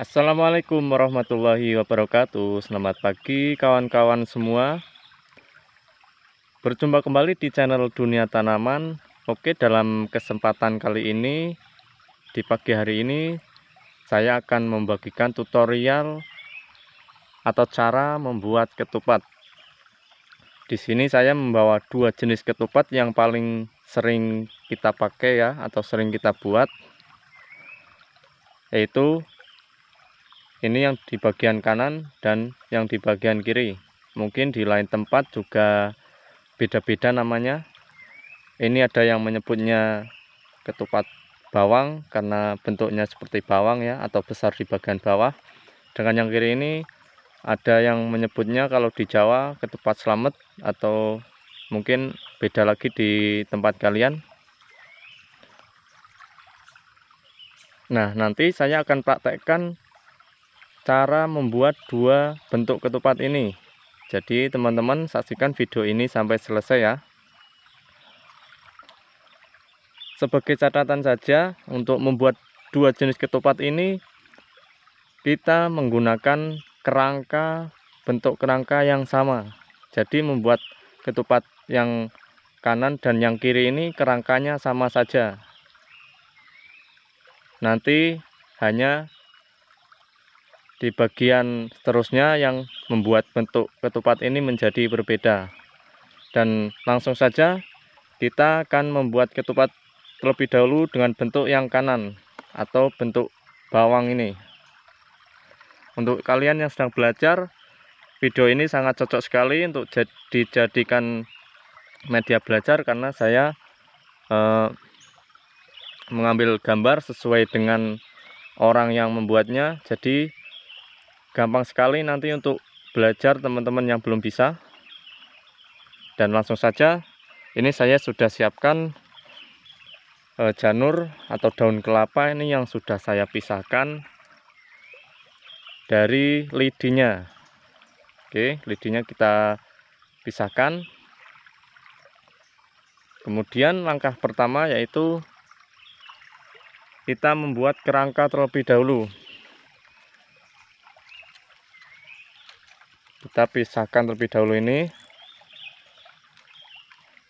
Assalamualaikum warahmatullahi wabarakatuh Selamat pagi kawan-kawan semua Berjumpa kembali di channel Dunia Tanaman Oke dalam kesempatan kali ini Di pagi hari ini Saya akan membagikan tutorial Atau cara membuat ketupat Di sini saya membawa dua jenis ketupat Yang paling sering kita pakai ya Atau sering kita buat Yaitu ini yang di bagian kanan dan yang di bagian kiri mungkin di lain tempat juga beda-beda namanya ini ada yang menyebutnya ketupat bawang karena bentuknya seperti bawang ya atau besar di bagian bawah dengan yang kiri ini ada yang menyebutnya kalau di Jawa ketupat selamet atau mungkin beda lagi di tempat kalian nah nanti saya akan praktekkan cara membuat dua bentuk ketupat ini jadi teman-teman saksikan video ini sampai selesai ya sebagai catatan saja untuk membuat dua jenis ketupat ini kita menggunakan kerangka bentuk kerangka yang sama jadi membuat ketupat yang kanan dan yang kiri ini kerangkanya sama saja nanti hanya di bagian seterusnya yang membuat bentuk ketupat ini menjadi berbeda dan langsung saja kita akan membuat ketupat terlebih dahulu dengan bentuk yang kanan atau bentuk bawang ini untuk kalian yang sedang belajar video ini sangat cocok sekali untuk dijadikan media belajar karena saya eh, mengambil gambar sesuai dengan orang yang membuatnya jadi gampang sekali nanti untuk belajar teman-teman yang belum bisa dan langsung saja ini saya sudah siapkan eh, janur atau daun kelapa ini yang sudah saya pisahkan dari lidinya oke lidinya kita pisahkan kemudian langkah pertama yaitu kita membuat kerangka terlebih dahulu kita pisahkan terlebih dahulu ini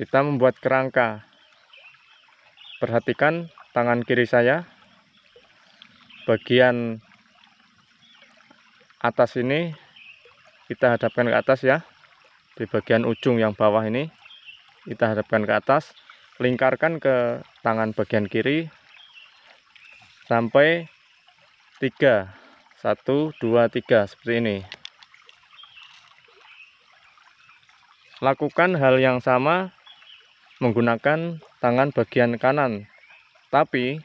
kita membuat kerangka perhatikan tangan kiri saya bagian atas ini kita hadapkan ke atas ya di bagian ujung yang bawah ini kita hadapkan ke atas lingkarkan ke tangan bagian kiri sampai 3 1, 2, 3 seperti ini lakukan hal yang sama menggunakan tangan bagian kanan. Tapi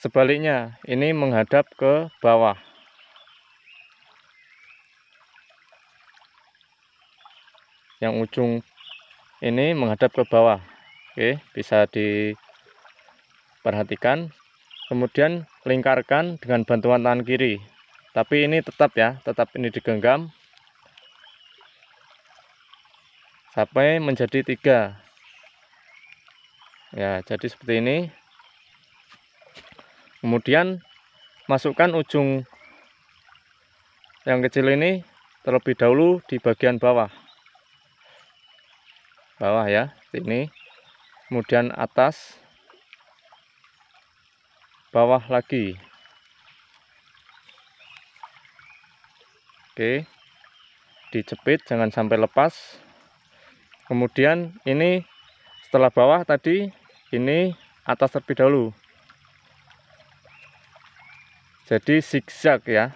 sebaliknya, ini menghadap ke bawah. Yang ujung ini menghadap ke bawah. Oke, bisa diperhatikan. Kemudian lingkarkan dengan bantuan tangan kiri. Tapi ini tetap ya, tetap ini digenggam sampai menjadi tiga ya jadi seperti ini kemudian masukkan ujung yang kecil ini terlebih dahulu di bagian bawah bawah ya ini kemudian atas bawah lagi oke dicepit jangan sampai lepas kemudian ini setelah bawah tadi ini atas terlebih dahulu jadi zigzag ya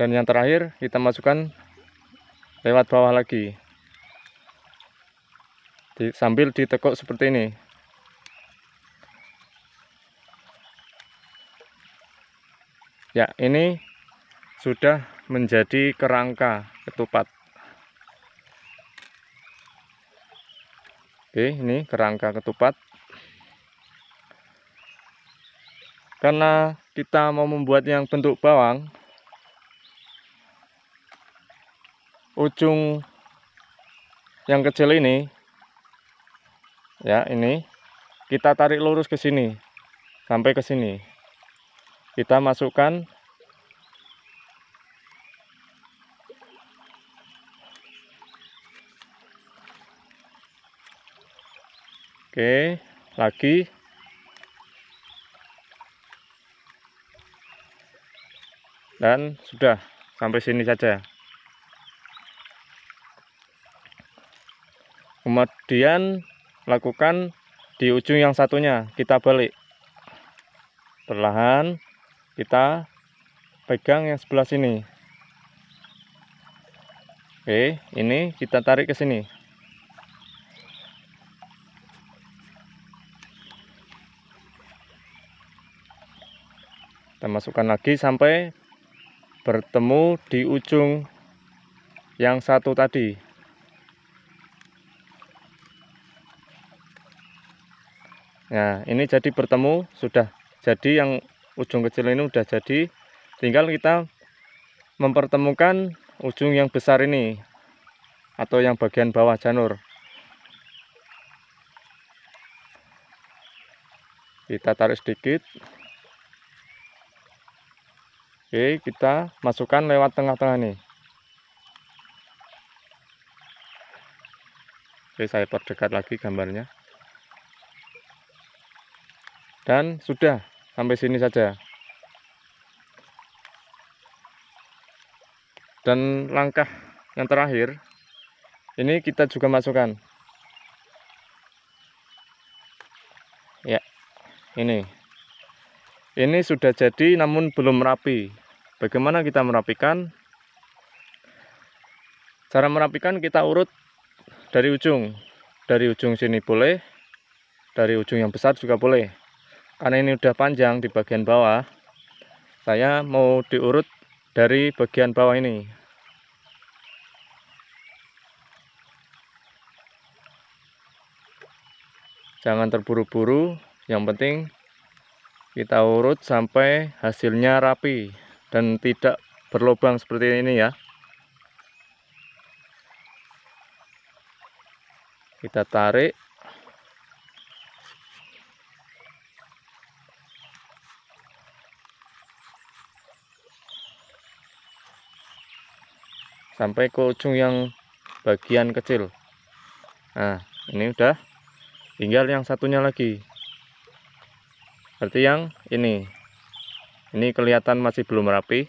dan yang terakhir kita masukkan lewat bawah lagi di, sambil ditekuk seperti ini ya ini sudah menjadi kerangka ketupat. Oke, ini kerangka ketupat. Karena kita mau membuat yang bentuk bawang, ujung yang kecil ini, ya ini, kita tarik lurus ke sini, sampai ke sini. Kita masukkan Oke, lagi. Dan sudah, sampai sini saja. Kemudian lakukan di ujung yang satunya, kita balik. Perlahan kita pegang yang sebelah sini. Oke, ini kita tarik ke sini. kita masukkan lagi sampai bertemu di ujung yang satu tadi nah ini jadi bertemu sudah jadi yang ujung kecil ini sudah jadi tinggal kita mempertemukan ujung yang besar ini atau yang bagian bawah janur kita tarik sedikit Oke, kita masukkan lewat tengah-tengah nih. Oke, saya perdekat lagi gambarnya. Dan sudah, sampai sini saja. Dan langkah yang terakhir, ini kita juga masukkan. Ya, ini. Ini sudah jadi namun belum rapi. Bagaimana kita merapikan? Cara merapikan kita urut dari ujung. Dari ujung sini boleh, dari ujung yang besar juga boleh. Karena ini udah panjang di bagian bawah, saya mau diurut dari bagian bawah ini. Jangan terburu-buru, yang penting kita urut sampai hasilnya rapi dan tidak berlobang seperti ini ya kita tarik sampai ke ujung yang bagian kecil nah ini udah tinggal yang satunya lagi seperti yang ini ini kelihatan masih belum rapi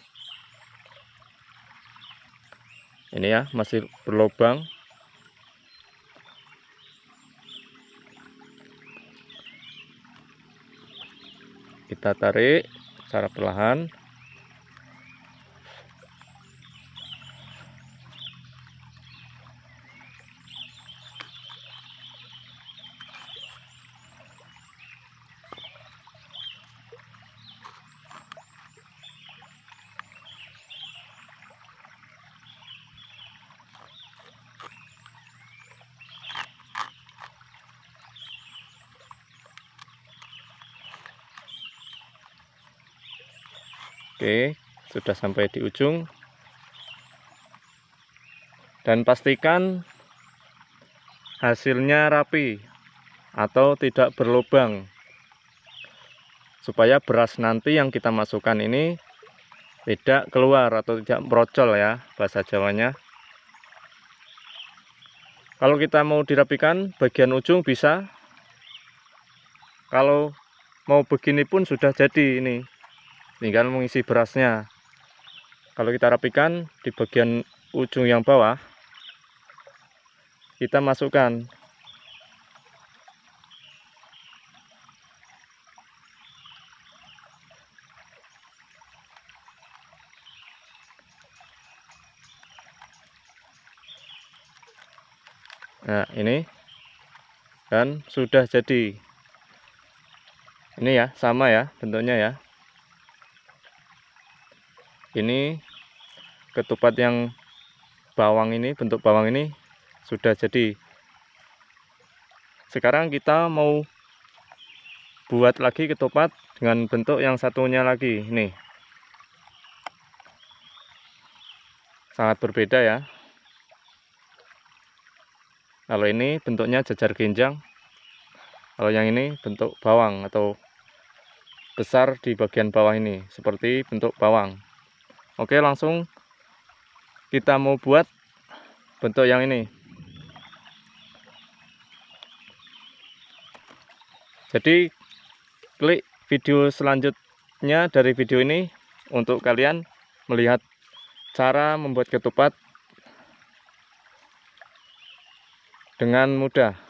ini ya masih berlobang kita tarik secara perlahan Oke, sudah sampai di ujung. Dan pastikan hasilnya rapi atau tidak berlubang. Supaya beras nanti yang kita masukkan ini tidak keluar atau tidak merocol ya bahasa Jawanya. Kalau kita mau dirapikan bagian ujung bisa. Kalau mau begini pun sudah jadi ini tinggal mengisi berasnya kalau kita rapikan di bagian ujung yang bawah kita masukkan Nah, ini dan sudah jadi. Ini ya, sama ya bentuknya ya ini ketupat yang bawang ini bentuk bawang ini sudah jadi sekarang kita mau buat lagi ketupat dengan bentuk yang satunya lagi nih sangat berbeda ya kalau ini bentuknya jajar genjang kalau yang ini bentuk bawang atau besar di bagian bawah ini seperti bentuk bawang Oke langsung kita mau buat bentuk yang ini jadi klik video selanjutnya dari video ini untuk kalian melihat cara membuat ketupat dengan mudah